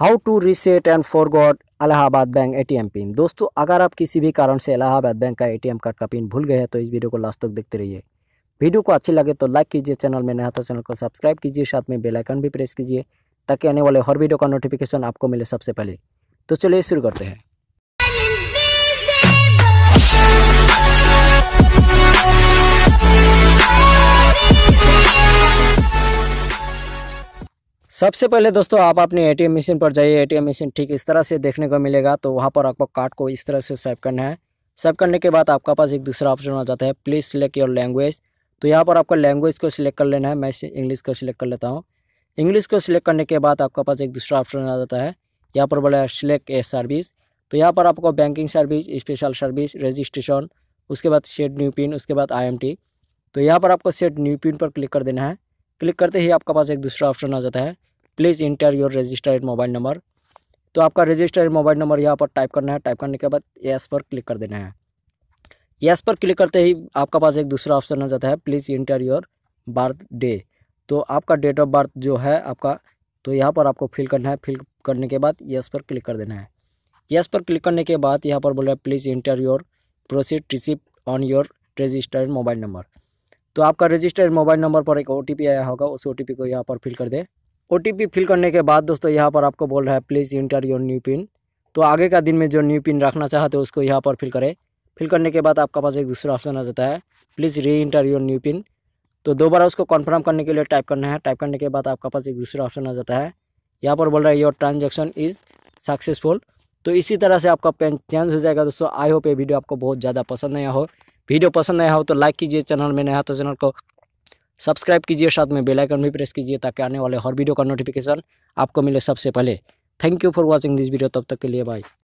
how to reset and got Allahabad bank ATM pin दोस्तों अगर आप किसी भी कारण से इलाहाबाद बैंक का एटीएम कार्ड का पिन भूल गए हैं तो इस वीडियो को लास्ट तक देखते रहिए वीडियो को अच्छी लगे तो लाइक कीजिए चैनल में नया तो चैनल को सब्सक्राइब कीजिए साथ में बेलाइकन भी प्रेस कीजिए ताकि आने वाले हर वीडियो का नोटिफिकेशन आपको मिले सबसे पहले तो चलिए शुरू करते हैं सबसे पहले दोस्तों आप अपने एटीएम मशीन पर जाइए एटीएम मशीन ठीक इस तरह से देखने को मिलेगा तो वहाँ पर आपको कार्ड को इस तरह से सेव करना है सेव करने के बाद आपका पास एक दूसरा ऑप्शन आ जाता है प्लीज़ सिलेक्ट योर लैंग्वेज तो यहाँ पर आपको लैंग्वेज को सिलेक्ट कर लेना है मैं इंग्लिश को सिलेक्ट कर लेता हूँ इंग्लिश को सिलेक्ट करने के बाद आपका पास एक दूसरा ऑप्शन आ जाता है यहाँ पर बोला सिलेक्ट ए सर्विस तो यहाँ पर आपको banking service special service registration उसके बाद सेट न्यू पिन उसके बाद आई तो यहाँ पर आपको सेट न्यू पिन पर क्लिक कर देना है क्लिक करते ही आपके पास एक दूसरा ऑप्शन आ जाता है please enter your registered mobile number तो आपका रजिस्टर्ड मोबाइल नंबर यहाँ पर टाइप करना है टाइप करने के बाद येस पर क्लिक कर देना है यस पर क्लिक करते ही आपका पास एक दूसरा ऑप्शन आ जाता है please enter your birthday तो आपका डेट ऑफ बर्थ जो है आपका तो यहाँ पर आपको फिल करना है फिल करने के बाद यस पर क्लिक कर देना है यस पर क्लिक करने के बाद यहाँ पर बोल रहा है please enter your proceed receipt on your registered mobile number तो आपका रजिस्टर्ड मोबाइल नंबर पर एक ओ आया होगा उस ओ को यहाँ पर फिल कर दें ओ फिल करने के बाद दोस्तों यहाँ पर आपको बोल रहा है please enter your new pin तो आगे का दिन में जो न्यू पिन रखना चाहते हो उसको यहाँ पर फिल करें फिल करने के बाद आपका पास एक दूसरा ऑप्शन आ जाता है प्लीज़ री इंटर योर न्यू पिन तो दोबारा उसको कन्फर्म करने के लिए टाइप करना है टाइप करने के बाद आपका पास एक दूसरा ऑप्शन आ जाता है यहाँ पर बोल रहा है योर ट्रांजेक्शन इज़ सक्सेसफुल तो इसी तरह से आपका पेन चेंज हो जाएगा दोस्तों आई होप ये वीडियो आपको बहुत ज़्यादा पसंद आया हो वीडियो पसंद आया हो तो लाइक कीजिए चैनल में नया तो चैनल को सब्सक्राइब कीजिए साथ में बेल आइकन भी प्रेस कीजिए ताकि आने वाले हर वीडियो का नोटिफिकेशन आपको मिले सबसे पहले thank you for watching this video तब तक के लिए बाय